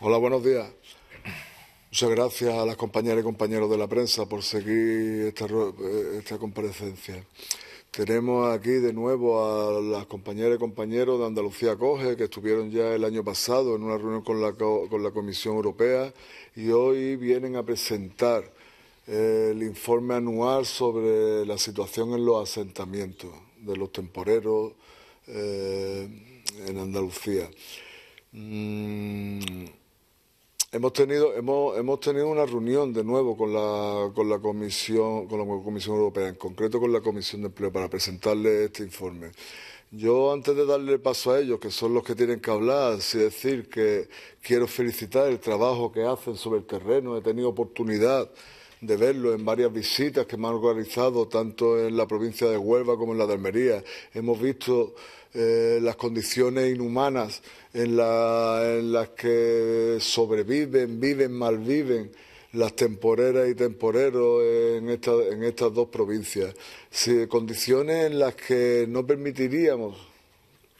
Hola, buenos días. Muchas gracias a las compañeras y compañeros de la prensa por seguir eh, esta, comparecencia. Tenemos aquí de nuevo a las compañeras y compañeros de Andalucía Coge, que estuvieron ya el año pasado en una reunión con la, Comisión Europea y hoy vienen a presentar eh, el informe anual sobre la situación en los asentamientos de los temporeros eh, en Andalucía. Mm, hemos tenido hemos, hemos tenido una reunión de nuevo con la, con la comisión con la comisión europea en concreto con la comisión de empleo para presentarles este informe yo antes de darle paso a ellos que son los que tienen que hablar decir que quiero felicitar el trabajo que hacen sobre el terreno he tenido oportunidad de verlo en varias visitas que me han organizado tanto en la provincia de Huelva como en la de Almería. Hemos visto eh, las condiciones inhumanas en, las que sobreviven, viven, malviven las temporeras y temporeros en, estas dos provincias. condiciones en las que no permitiríamos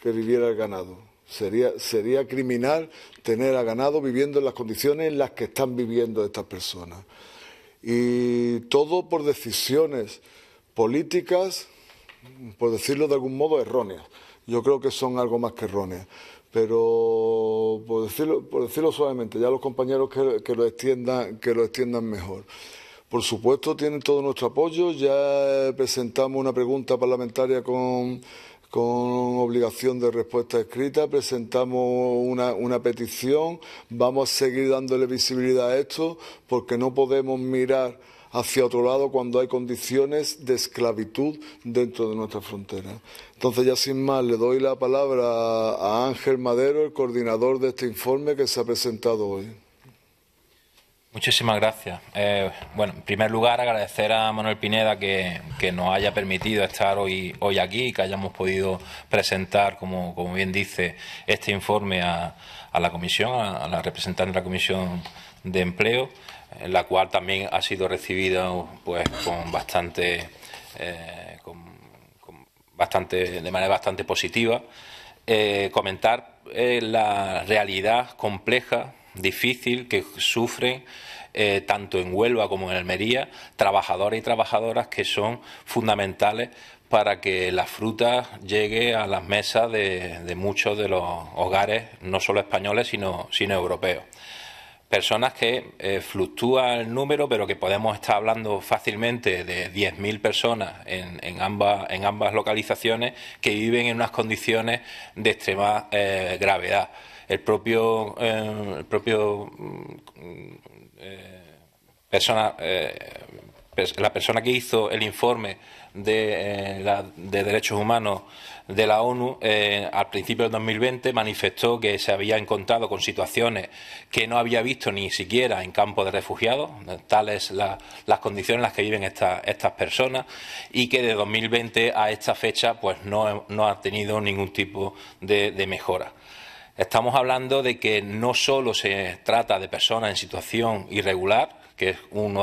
que viviera el ganado. Sería, sería criminal tener a ganado viviendo en las condiciones en las que están viviendo estas personas y todo por decisiones políticas, por decirlo de algún modo, erróneas. Yo creo que son algo más que erróneas. Pero por decirlo, por decirlo suavemente, ya los compañeros que, lo extiendan, que lo extiendan mejor. Por supuesto, tienen todo nuestro apoyo. Ya presentamos una pregunta parlamentaria con, con obligación de respuesta escrita, presentamos una, petición, vamos a seguir dándole visibilidad a esto porque no podemos mirar hacia otro lado cuando hay condiciones de esclavitud dentro de nuestra frontera. Entonces, ya sin más, le doy la palabra a Ángel Madero, el coordinador de este informe que se ha presentado hoy. Muchísimas gracias. Eh, bueno, en primer lugar, agradecer a Manuel Pineda que, nos haya permitido estar hoy, hoy aquí y que hayamos podido presentar, como, bien dice, este informe a, la comisión, a, la representante de la Comisión de Empleo, en la cual también ha sido recibida pues, con bastante, eh, con, bastante, de manera bastante positiva. Eh, comentar la realidad compleja difícil que sufren eh, tanto en Huelva como en Almería, trabajadores y trabajadoras que son fundamentales para que la fruta llegue a las mesas de, muchos de los hogares, no solo españoles, sino, sino europeos personas que eh, fluctúa el número, pero que podemos estar hablando fácilmente de 10.000 personas en, ambas, en ambas localizaciones que viven en unas condiciones de extrema eh, gravedad. El propio, el propio mm, eh, eh, la persona que hizo el informe de, eh, derechos humanos de la ONU al principio de 2020 manifestó que se había encontrado con situaciones que no había visto ni siquiera en campos de refugiados, tales las condiciones en las que viven estas personas, y que de 2020 a esta fecha pues no, ha tenido ningún tipo de mejora. Estamos hablando de que no solo se trata de personas en situación irregular, que es una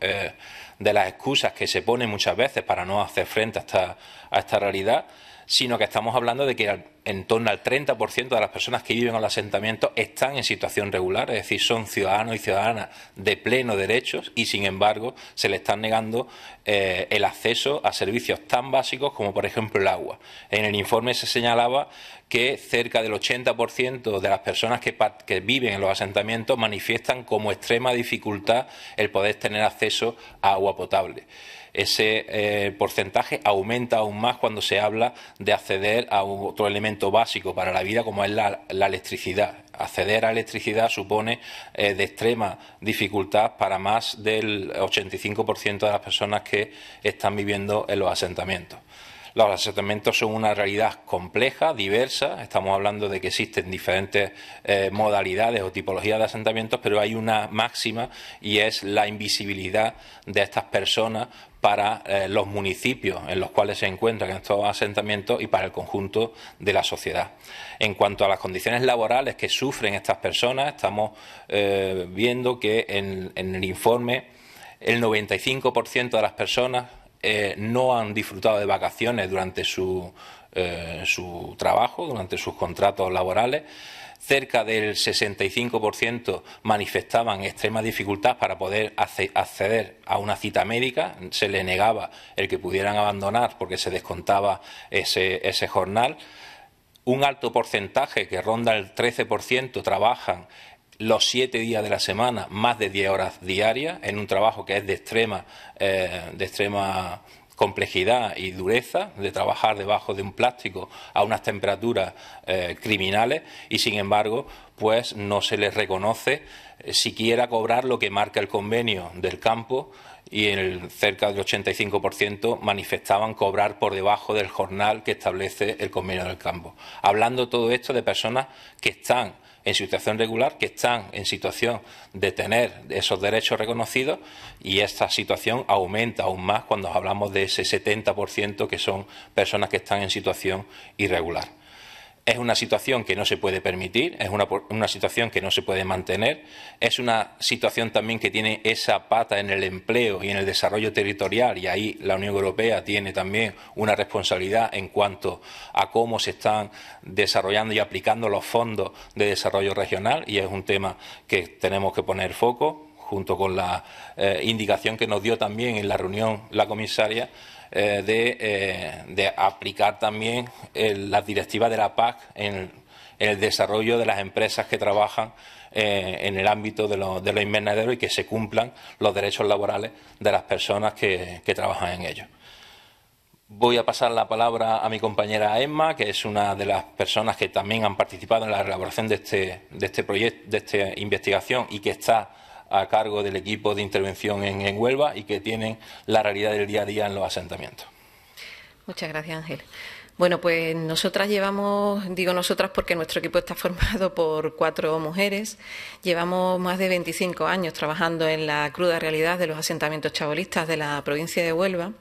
eh, de las excusas que se pone muchas veces para no hacer frente a esta realidad, sino que estamos hablando de que en torno al 30% de las personas que viven en los asentamientos están en situación regular, es decir, son ciudadanos y ciudadanas de pleno derechos y, sin embargo, se les están negando eh, el acceso a servicios tan básicos como, por ejemplo, el agua. En el informe se señalaba que cerca del 80% de las personas que, que viven en los asentamientos manifiestan como extrema dificultad el poder tener acceso a agua potable ese eh, porcentaje aumenta aún más cuando se habla de acceder a otro elemento básico para la vida como es la, electricidad acceder a electricidad supone eh, de extrema dificultad para más del 85% de las personas que están viviendo en los asentamientos. Los asentamientos son una realidad compleja, diversa. Estamos hablando de que existen diferentes eh, modalidades o tipologías de asentamientos, pero hay una máxima y es la invisibilidad de estas personas para eh, los municipios en los cuales se encuentran estos asentamientos y para el conjunto de la sociedad. En cuanto a las condiciones laborales que sufren estas personas, estamos eh, viendo que en el informe el 95% de las personas eh, no han disfrutado de vacaciones durante su, eh, su trabajo, durante sus contratos laborales. Cerca del 65% manifestaban extrema dificultad para poder acceder a una cita médica. Se le negaba el que pudieran abandonar porque se descontaba ese, ese jornal un alto porcentaje, que ronda el 13%, trabajan los siete días de la semana, más de diez horas diarias, en un trabajo que es de extrema, eh, de extrema complejidad y dureza de trabajar debajo de un plástico a unas temperaturas eh, criminales y sin embargo pues no se les reconoce eh, siquiera cobrar lo que marca el convenio del campo y el, cerca del 85% manifestaban cobrar por debajo del jornal que establece el convenio del campo. Hablando todo esto de personas que están en situación regular que están en situación de tener esos derechos reconocidos y esta situación aumenta aún más cuando hablamos de ese 70% que son personas que están en situación irregular. Es una situación que no se puede permitir, es una, situación que no se puede mantener, es una situación también que tiene esa pata en el empleo y en el desarrollo territorial y ahí la Unión Europea tiene también una responsabilidad en cuanto a cómo se están desarrollando y aplicando los fondos de desarrollo regional y es un tema que tenemos que poner foco junto con la eh, indicación que nos dio también en la reunión la comisaria eh, eh, de, aplicar también eh, las directivas de la PAC en, el desarrollo de las empresas que trabajan en el ámbito de los, invernaderos y que se cumplan los derechos laborales de las personas que, trabajan en ellos. Voy a pasar la palabra a mi compañera Emma, que es una de las personas que también han participado en la elaboración de este, de este proyecto, de esta investigación y que está a cargo del equipo de intervención en, en Huelva y que tienen la realidad del día a día en los asentamientos. Muchas gracias, Ángel. Bueno, pues nosotras llevamos, digo nosotras porque nuestro equipo está formado por cuatro mujeres, llevamos más de 25 años trabajando en la cruda realidad de los asentamientos chabolistas de la provincia de Huelva.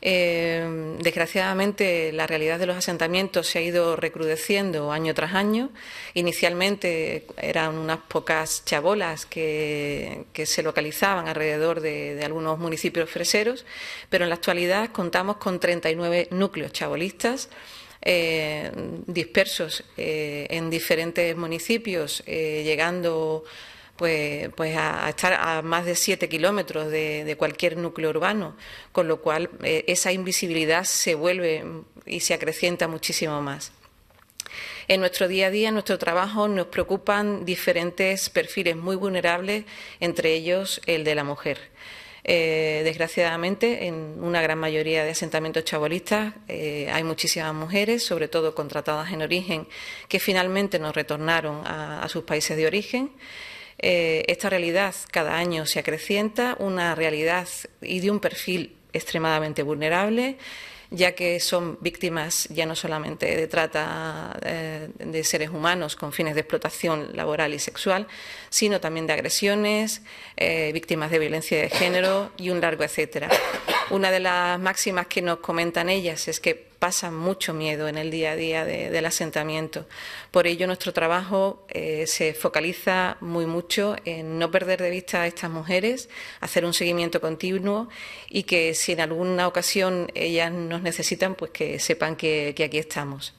Eh, desgraciadamente, la realidad de los asentamientos se ha ido recrudeciendo año tras año. Inicialmente eran unas pocas chabolas que, se localizaban alrededor de, algunos municipios freseros, pero en la actualidad contamos con 39 núcleos chabolistas. Eh, dispersos eh, en diferentes municipios, llegando pues, pues a, estar a más de siete kilómetros de, cualquier núcleo urbano, con lo cual eh, esa invisibilidad se vuelve y se acrecienta muchísimo más. En nuestro día a día, en nuestro trabajo, nos preocupan diferentes perfiles muy vulnerables, entre ellos el de la mujer. Eh, desgraciadamente, en una gran mayoría de asentamientos chabolistas eh, hay muchísimas mujeres, sobre todo contratadas en origen, que finalmente nos retornaron a sus países de origen. Eh, esta realidad cada año se acrecienta, una realidad y de un perfil extremadamente vulnerable ya que son víctimas ya no solamente de trata eh, de seres humanos con fines de explotación laboral y sexual, sino también de agresiones, eh, víctimas de violencia de género y un largo etcétera. Una de las máximas que nos comentan ellas es que pasan mucho miedo en el día a día del asentamiento. Por ello, nuestro trabajo eh, se focaliza muy mucho en no perder de vista a estas mujeres, hacer un seguimiento continuo y que si en alguna ocasión ellas nos necesitan, pues que sepan que aquí estamos.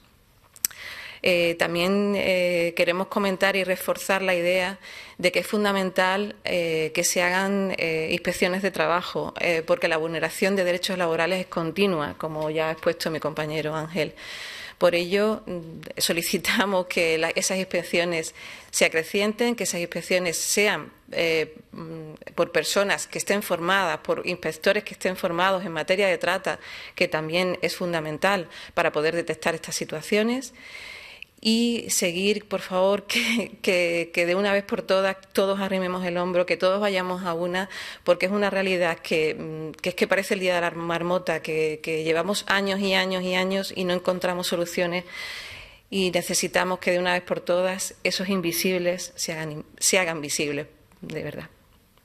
Eh, también eh, queremos comentar y reforzar la idea de que es fundamental eh, que se hagan inspecciones de trabajo, porque la vulneración de derechos laborales es continua, como ya ha expuesto mi compañero Ángel. Por ello, mm, solicitamos que esas inspecciones se acrecienten, que esas inspecciones sean mm, por personas que estén formadas, por inspectores que estén formados en materia de trata, que también es fundamental para poder detectar estas situaciones y seguir, por favor, que, de una vez por todas todos arrimemos el hombro, que todos vayamos a una, porque es una realidad que, mm, es que parece el día de la marmota, que, llevamos años y años y años y no encontramos soluciones y necesitamos que de una vez por todas esos invisibles se hagan, se hagan visibles, de verdad.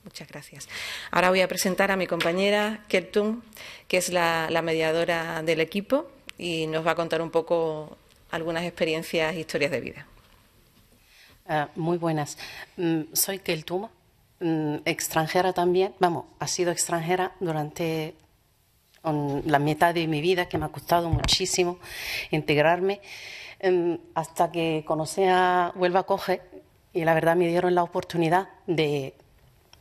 Muchas gracias. Ahora voy a presentar a mi compañera Keltun, que es la, la mediadora del equipo y nos va a contar un poco algunas experiencias, historias de vida. Ah, muy buenas. Mm, soy Keltuma, mm, extranjera también. Vamos, ha sido extranjera durante la mitad de mi vida, que me ha costado muchísimo integrarme, em, hasta que conocí a Huelva Coge y la verdad me dieron la oportunidad de,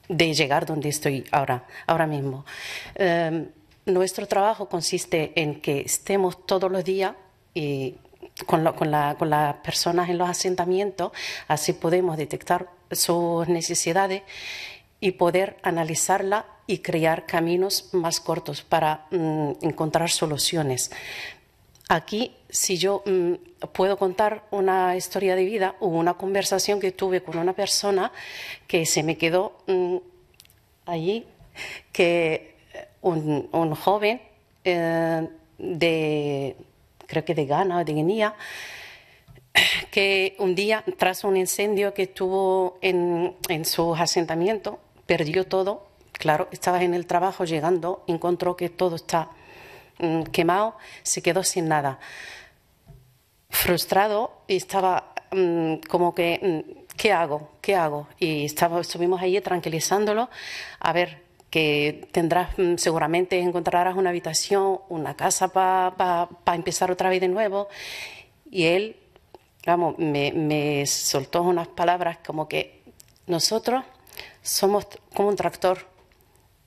de llegar donde estoy ahora, ahora mismo. Em, nuestro trabajo consiste en que estemos todos los días y con, las personas en los asentamientos, así podemos detectar sus necesidades y poder analizarla y crear caminos más cortos para mm, encontrar soluciones. Aquí, si yo mm, puedo contar una historia de vida hubo una conversación que tuve con una persona que se me quedó mm, allí, que un, joven eh, de creo que de Ghana o de Guinea, que un día, tras un incendio que estuvo en, su asentamiento, perdió todo. Claro, estaba en el trabajo llegando, encontró que todo está mm, quemado, se quedó sin nada. Frustrado y estaba mm, como que, mm, ¿qué hago? ¿Qué hago? Y estuvimos allí tranquilizándolo. A ver, que tendrás mm, seguramente encontrarás una habitación, una casa para empezar otra vez de nuevo. Y él, vamos, me, soltó unas palabras como que nosotros somos como un tractor.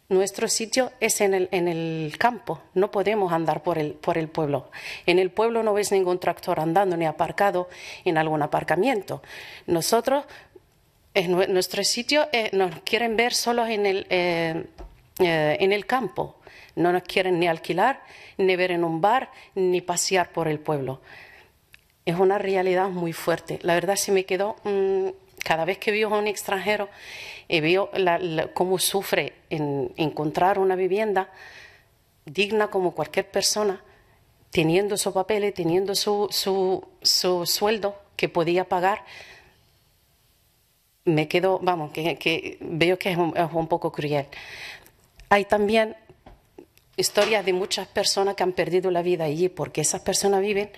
Nuestro sitio es en el, en el, campo, no podemos andar por el, por el pueblo. En el pueblo no ves ningún tractor andando ni aparcado en algún aparcamiento. Nosotros nuestro sitio eh, nos quieren ver solos en el, eh, eh, en el campo. No nos quieren ni alquilar, ni ver en un bar, ni pasear por el pueblo. Es una realidad muy fuerte. La verdad se me quedó, mm, cada vez que veo a un extranjero y veo cómo sufre en encontrar una vivienda digna como cualquier persona, teniendo sus papeles, teniendo su, su sueldo que podía pagar, me quedo, vamos, que, veo que es un, poco cruel. Hay también historias de muchas personas que han perdido la vida allí, porque esas personas viven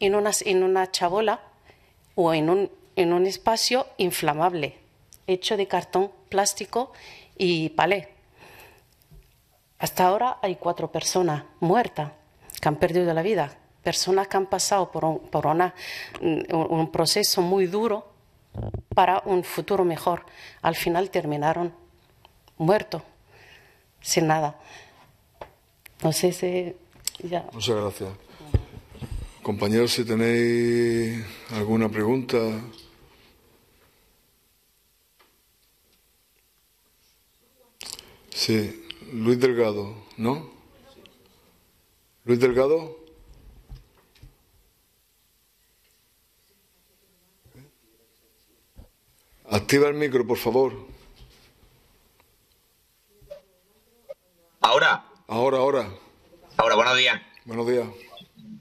en una, en una chabola o en un, en un espacio inflamable, hecho de cartón, plástico y palé. Hasta ahora hay cuatro personas muertas que han perdido la vida, personas que han pasado por por una, un proceso muy duro para un futuro mejor. Al final terminaron muertos, sin nada. sé sé ya. Muchas gracias. Compañeros, si tenéis alguna pregunta. Sí, Luis Delgado, ¿no? Luis Delgado. Activa el micro, por favor. Ahora. Ahora, ahora. Ahora, buenos días. Buenos días.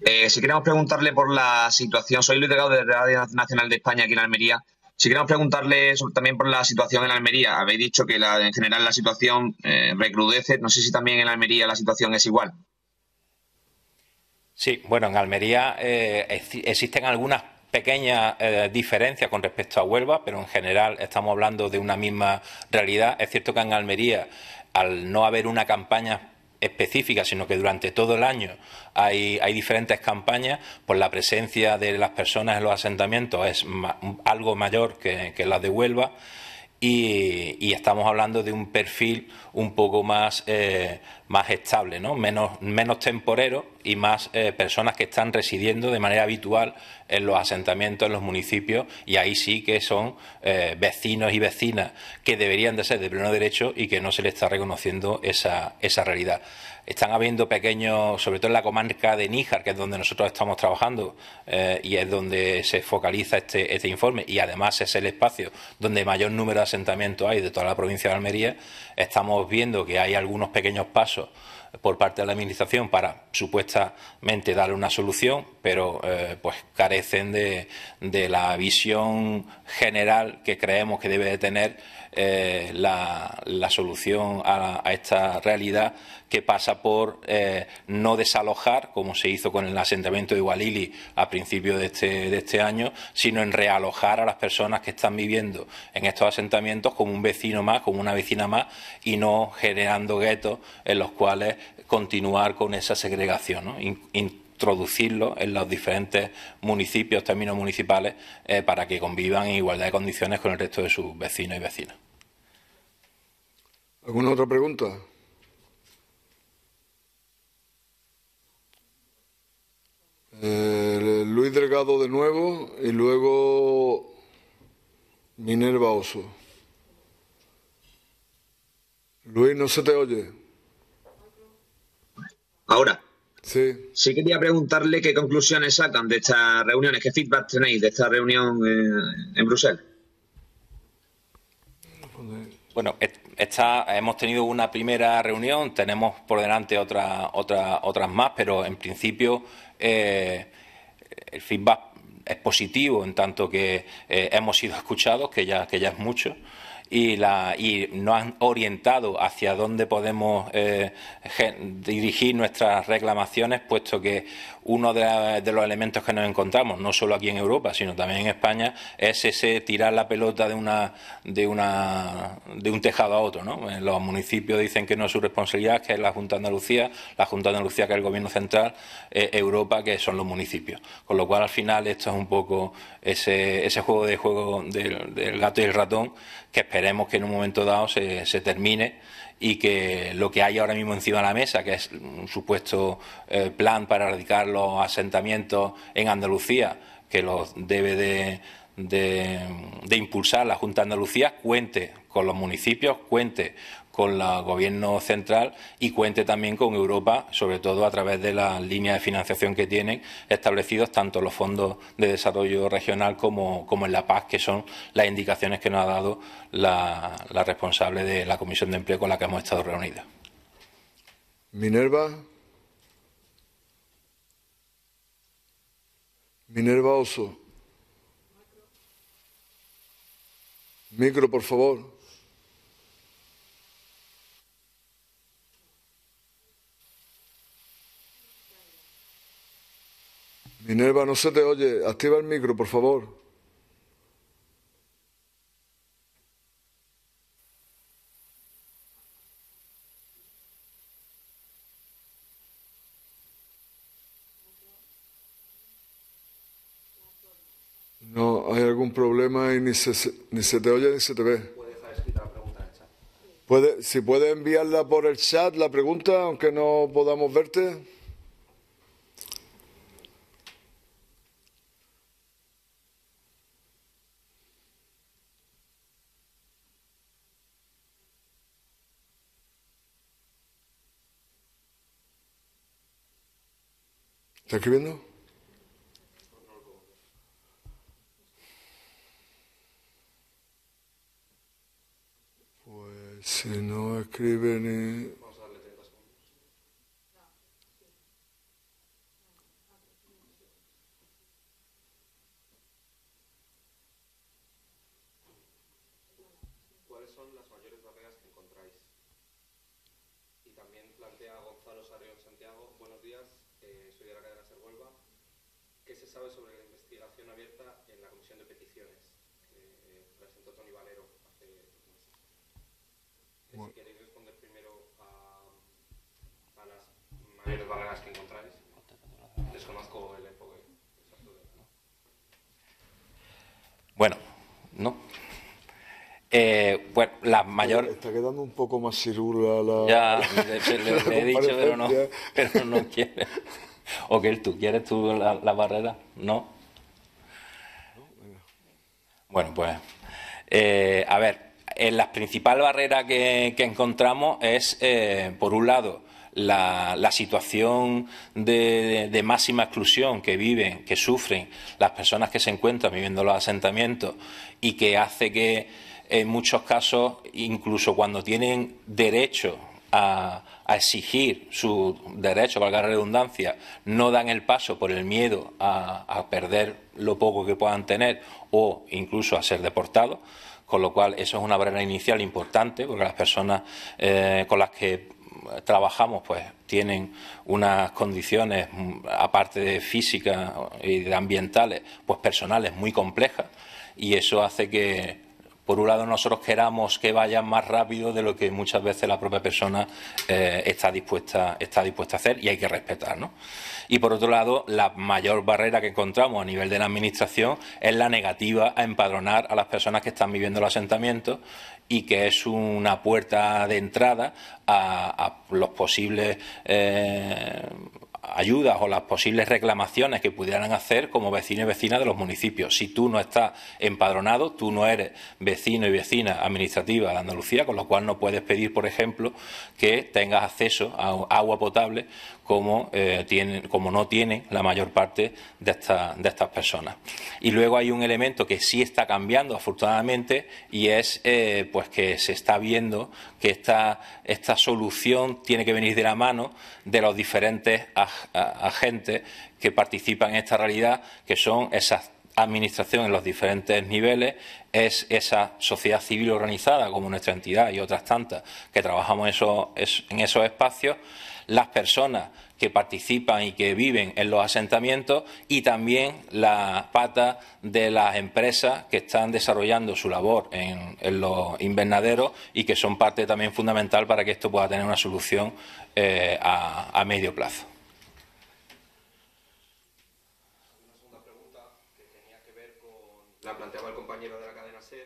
Eh, si queremos preguntarle por la situación, soy Luis Delgado de Radio Nacional de España aquí en Almería. Si queremos preguntarle también por la situación en Almería, habéis dicho que la, en general la situación eh, recrudece. No sé si también en Almería la situación es igual. Sí, bueno, en Almería eh, existen algunas Pequeña eh, diferencia con respecto a Huelva, pero en general estamos hablando de una misma realidad. Es cierto que en Almería, al no haber una campaña específica, sino que durante todo el año hay, diferentes campañas, pues la presencia de las personas en los asentamientos es algo mayor que, que la de Huelva y, estamos hablando de un perfil un poco más, eh, más estable, ¿no? menos, menos temporero y más eh, personas que están residiendo de manera habitual en los asentamientos, en los municipios, y ahí sí que son eh, vecinos y vecinas que deberían de ser de pleno derecho y que no se les está reconociendo esa, esa realidad están habiendo pequeños, sobre todo en la comarca de Níjar, que es donde nosotros estamos trabajando eh, y es donde se focaliza este, este, informe, y además es el espacio donde mayor número de asentamientos hay de toda la provincia de Almería, estamos viendo que hay algunos pequeños pasos por parte de la Administración para supuestamente darle una solución, pero eh, pues carecen de, la visión general que creemos que debe de tener eh, la, solución a esta realidad que pasa por eh, no desalojar, como se hizo con el asentamiento de Igualili a principios este, de este, año, sino en realojar a las personas que están viviendo en estos asentamientos como un vecino más, como una vecina más, y no generando guetos en los cuales continuar con esa segregación. introducirlo en los diferentes municipios, términos municipales, eh, para que convivan en igualdad de condiciones con el resto de sus vecinos y vecinas. ¿Alguna otra pregunta? Eh, Luis Delgado de nuevo y luego Minerva Oso. Luis, no se te oye. Ahora. Sí. Sí quería preguntarle qué conclusiones sacan de estas reuniones, qué feedback tenéis de esta reunión en Bruselas. Bueno, hemos tenido una primera reunión, tenemos por delante otra, otra, otras más, pero en principio eh, el feedback es positivo en tanto que eh, hemos sido escuchados, que ya, que ya es mucho. Y, la, y, nos han orientado hacia dónde podemos eh, dirigir nuestras reclamaciones, puesto que uno de, los elementos que nos encontramos, no solo aquí en Europa, sino también en España, es ese tirar la pelota de, una, de, un tejado a otro. ¿no? Eh, los municipios dicen que no es su responsabilidad, que es la Junta de Andalucía, la Junta de Andalucía que es el Gobierno Central, Europa que son los municipios. Con lo cual, al final, esto es un poco ese, juego de juego del, gato y el ratón que esperemos que en un momento dado se, se termine y que lo que hay ahora mismo encima de la mesa, que es un supuesto eh, plan para erradicar los asentamientos en Andalucía, que los debe de, de impulsar la Junta de Andalucía, cuente con los municipios, cuente con el gobierno central y cuente también con Europa, sobre todo a través de las líneas de financiación que tienen establecidos tanto los fondos de desarrollo regional como, en la PAC, que son las indicaciones que nos ha dado la, responsable de la Comisión de Empleo con la que hemos estado reunidos. Minerva. Minerva Oso. Micro, por favor. Minerva, no se te oye. Activa el micro, por favor. No, hay algún problema y ni se, te oye ni se te ve. ¿Puede, si puede enviarla por el chat, la pregunta, aunque no podamos verte. Takk, kvinner. predicciones que eh, presentó Tony Valero hace dos meses. Bueno. Si queréis responder primero a, a las mayores barreras que encontráis, desconozco el enfoque exacto de la... Bueno, no. Eh, bueno, la mayor. Está quedando un poco más cirula la. Ya, le, he dicho, pero no, pero no quiere. ¿O que tú quieres tú la barrera? No. Bueno, pues eh, a ver, la principal barrera que, encontramos es, eh, por un lado, la, situación de, de, máxima exclusión que viven, que sufren las personas que se encuentran viviendo los asentamientos y que hace que en muchos casos, incluso cuando tienen derecho a, a exigir su derecho, valga la redundancia, no dan el paso por el miedo a, perder lo poco que puedan tener o incluso a ser deportados, con lo cual eso es una barrera inicial importante porque las personas eh, con las que trabajamos pues tienen unas condiciones mm, aparte de físicas y de ambientales pues personales muy complejas y eso hace que por un lado nosotros queramos que vayan más rápido de lo que muchas veces la propia persona eh, está, dispuesta, está dispuesta a hacer y hay que respetar. Y por otro lado, la mayor barrera que encontramos a nivel de la Administración es la negativa a empadronar a las personas que están viviendo el asentamiento y que es una puerta de entrada a, los posibles eh, ayudas o las posibles reclamaciones que pudieran hacer como vecinos y vecinas de los municipios. Si tú no estás empadronado, tú no eres vecino y vecina administrativa de Andalucía, con lo cual no puedes pedir, por ejemplo, que tengas acceso a agua potable como, eh, como no tiene la mayor parte de, estas personas. Y luego hay un elemento que sí está cambiando, afortunadamente, y es eh, pues que se está viendo que esta, esta solución tiene que venir de la mano de los diferentes agentes a, gente que participa en esta realidad, que son esas administración en los diferentes niveles, es esa sociedad civil organizada como nuestra entidad y otras tantas que trabajamos en esos espacios, las personas que participan y que viven en los asentamientos y también la pata de las empresas que están desarrollando su labor en, los invernaderos y que son parte también fundamental para que esto pueda tener una solución eh, a medio plazo. la planteaba el compañero de la cadena SED,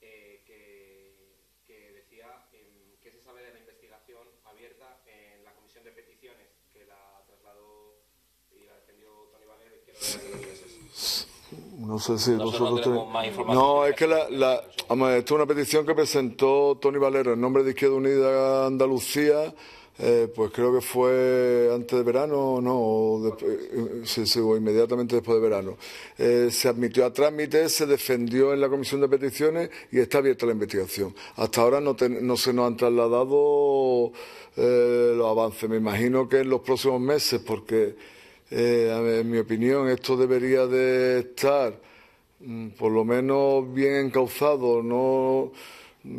eh, que, que, decía em, qué se sabe de la investigación abierta en la comisión de peticiones que la trasladó y la defendió Tony Valero No sé si nosotros, tenemos más información. No, es que la, la... esto es una petición que presentó Tony Valero en nombre de Izquierda Unida Andalucía eh, pues creo que fue antes de verano, o no, se eh, o inmediatamente después de verano. Eh, se admitió a trámite, se defendió en la comisión de peticiones y está abierta la investigación. Hasta ahora no, se nos han trasladado los avances. Me imagino que en los próximos meses, porque en mi opinión esto debería de estar mm, por lo menos bien encauzado, no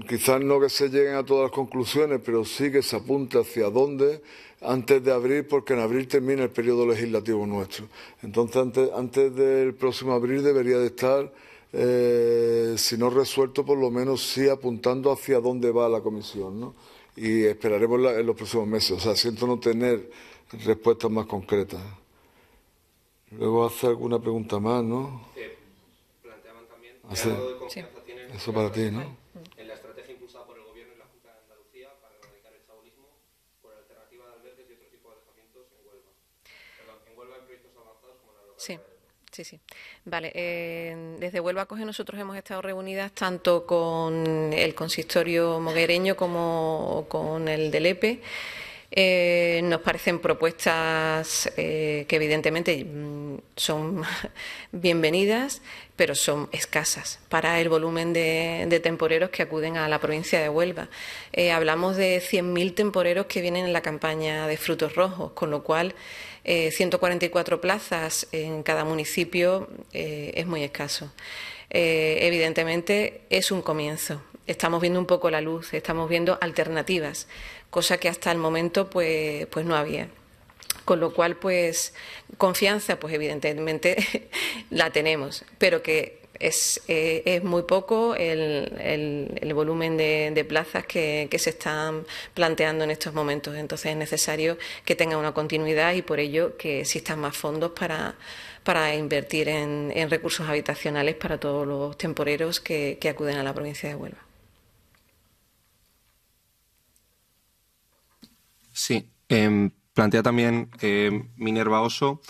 quizás no que se lleguen a todas las conclusiones, pero sí que se apunte hacia dónde antes de abril, porque en abril termina el periodo legislativo nuestro. Entonces, antes, del próximo abril debería de estar, eh, si no resuelto, por lo menos sí apuntando hacia dónde va la comisión, ¿no? Y esperaremos en los próximos meses. O sea, siento no tener respuestas más concretas. Luego hace alguna pregunta más, ¿no? Sí. Planteaban también. Ah, sí. Eso para ti, ¿no? Sí, sí. Vale, eh, desde a Coge nosotros hemos estado reunidas tanto con el consistorio moguereño como con el del EPE. Eh, nos parecen propuestas eh, que evidentemente mm, son bienvenidas, pero son escasas para el volumen de, temporeros que acuden a la provincia de Huelva. Eh, hablamos de 100.000 temporeros que vienen en la campaña de frutos rojos, con lo cual 144 eh, plazas en cada municipio es muy escaso. evidentemente es un comienzo, estamos viendo un poco la luz, estamos viendo alternativas, cosa que hasta el momento pues, pues no había. Con lo cual, pues, confianza, pues evidentemente la tenemos, pero que es, eh, muy poco el, volumen de, plazas que, se están planteando en estos momentos. Entonces es necesario que tenga una continuidad y por ello que existan más fondos para, para invertir en, recursos habitacionales para todos los temporeros que acuden a la provincia de Huelva. Sí, em, plantea también em, Minerva Oso.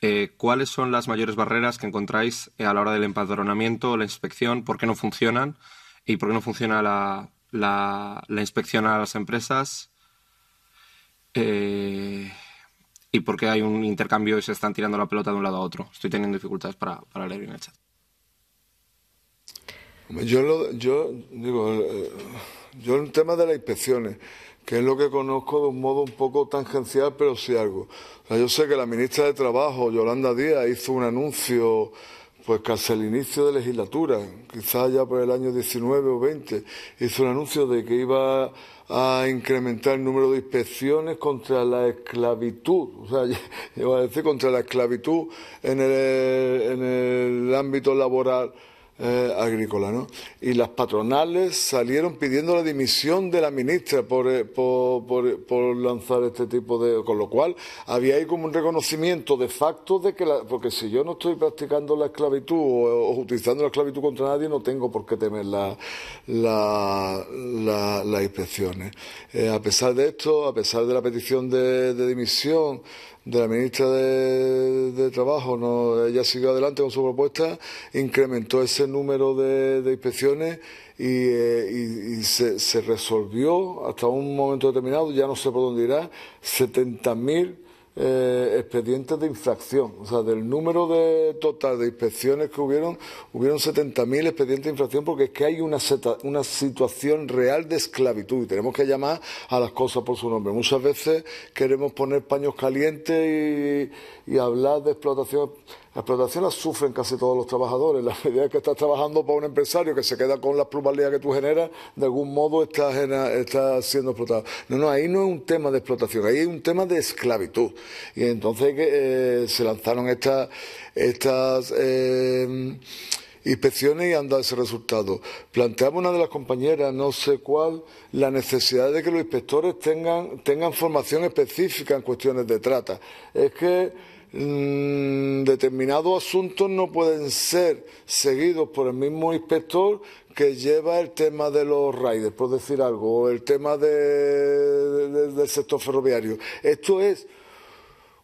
Eh, ¿Cuáles son las mayores barreras que encontráis eh, a la hora del empadronamiento, la inspección? ¿Por qué no funcionan? ¿Y por qué no funciona la, inspección a las empresas? Eh, ¿Y por qué hay un intercambio y se están tirando la pelota de un lado a otro? Estoy teniendo dificultades para, leer bien el chat. Yo, yo el tema de las inspecciones que es lo que conozco de un modo un poco tangencial, pero sí algo. yo sé que la ministra de Trabajo, Yolanda Díaz, hizo un anuncio pues casi al inicio de legislatura, quizás ya por el año 19 o 20, hizo un anuncio de que iba a incrementar el número de inspecciones contra la esclavitud, o sea, iba a decir contra la esclavitud en el ámbito laboral eh, agrícola. ¿no? Y las patronales salieron pidiendo la dimisión de la ministra eh, por, lanzar este tipo de... Con lo cual había ahí como un reconocimiento de facto de que... porque si yo no estoy practicando la esclavitud o, utilizando la esclavitud contra nadie, no tengo por qué temer la, la, las inspecciones. Eh, a pesar de esto, a pesar de la petición de dimisión, de la ministra de, Trabajo, no, ella siguió adelante con su propuesta, incrementó ese número de, de inspecciones eh, y, y, se, se, resolvió hasta un momento determinado, ya no sé por dónde irá, 70.000 eh, expedientes de infracción. O sea, del número de total de inspecciones que hubieron, hubieron 70.000 expedientes de infracción porque es que hay una, una situación real de esclavitud y tenemos que llamar a las cosas por su nombre. Muchas veces queremos poner paños calientes y hablar de explotación la explotación la sufren casi todos los trabajadores. La idea es que estás trabajando para un empresario que se queda con la pluralidad que tú generas, de algún modo estás, siendo explotado. No, no, ahí no es un tema de explotación, ahí es un tema de esclavitud. Y entonces eh, se lanzaron estas... Em, inspecciones y han dado ese resultado. Planteaba una de las compañeras, no sé cuál, la necesidad de que los inspectores tengan, tengan formación específica en cuestiones de trata. Es que Mm, determinados asuntos no pueden ser seguidos por el mismo inspector que lleva el tema de los riders, por decir algo, o el tema del sector ferroviario. Esto es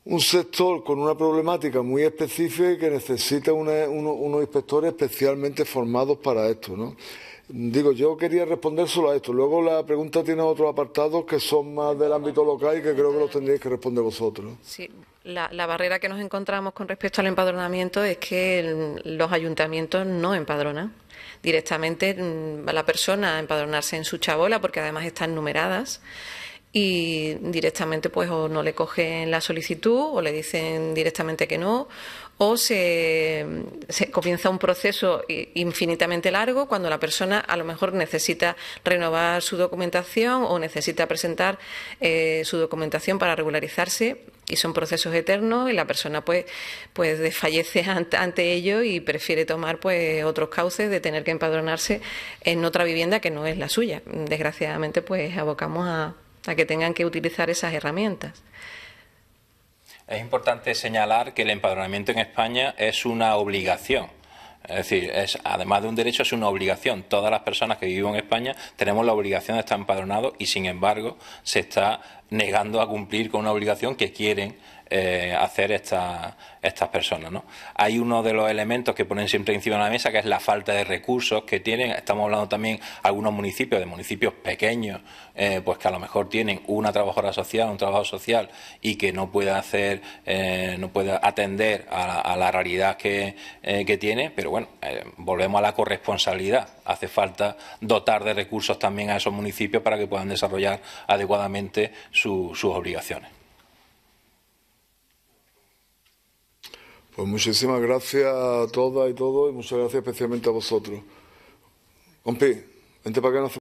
un sector con una problemática muy específica y que necesita unos inspectores especialmente formados para esto, ¿no? Digo, yo quería responder solo a esto. Luego la pregunta tiene otros apartados que son más del ámbito local y que creo que los tendréis que responder vosotros. Sí, la, barrera que nos encontramos con respecto al empadronamiento es que los ayuntamientos no empadronan directamente mm, a la persona a empadronarse en su chabola porque además están numeradas y directamente pues o no le cogen la solicitud o le dicen directamente que no o se, comienza un proceso infinitamente largo cuando la persona a lo mejor necesita renovar su documentación o necesita presentar eh, su documentación para regularizarse y son procesos eternos y la persona pues pues desfallece ante, ello y prefiere tomar pues otros cauces de tener que empadronarse en otra vivienda que no es la suya. Desgraciadamente pues abocamos a que tengan que utilizar esas herramientas. Es importante señalar que el empadronamiento en España es una obligación. Es decir, es, además de un derecho, es una obligación. Todas las personas que viven en España tenemos la obligación de estar empadronados y, sin embargo, se está negando a cumplir con una obligación que quieren eh, hacer esta, estas personas. ¿no? Hay uno de los elementos que ponen siempre encima de la mesa, que es la falta de recursos que tienen. Estamos hablando también de algunos municipios, de municipios pequeños, eh, pues que a lo mejor tienen una trabajadora social, un trabajo social, y que no puede hacer, eh, no puede atender a, la realidad que, que, tiene. Pero bueno, volvemos a la corresponsabilidad. Hace falta dotar de recursos también a esos municipios para que puedan desarrollar adecuadamente su, sus obligaciones. Pues muchísimas gracias a todas y todos y muchas gracias especialmente a vosotros. Compi, vente para que nos